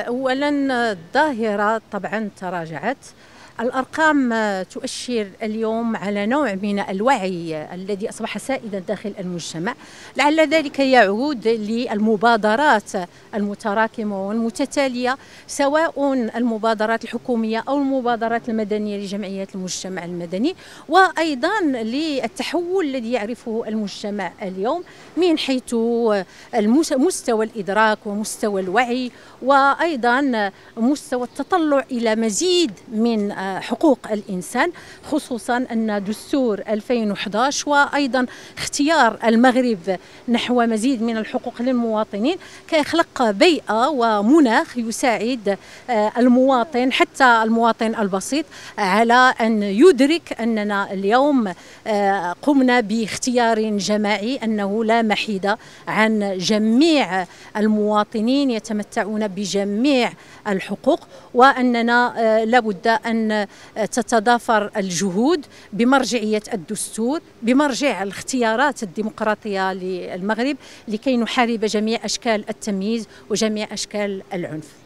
اولا الظاهره طبعا تراجعت الأرقام تؤشر اليوم على نوع من الوعي الذي أصبح سائدا داخل المجتمع لعل ذلك يعود للمبادرات المتراكمة والمتتالية سواء المبادرات الحكومية أو المبادرات المدنية لجمعيات المجتمع المدني وأيضا للتحول الذي يعرفه المجتمع اليوم من حيث مستوى الإدراك ومستوى الوعي وأيضا مستوى التطلع إلى مزيد من حقوق الإنسان خصوصا أن دستور 2011 وأيضا اختيار المغرب نحو مزيد من الحقوق للمواطنين كيخلق بيئة ومناخ يساعد آه، المواطن حتى المواطن البسيط على أن يدرك أننا اليوم آه، قمنا باختيار جماعي أنه لا محيد عن جميع المواطنين يتمتعون بجميع الحقوق وأننا آه، لابد أن تتضافر الجهود بمرجعية الدستور بمرجع الاختيارات الديمقراطية للمغرب لكي نحارب جميع أشكال التمييز وجميع أشكال العنف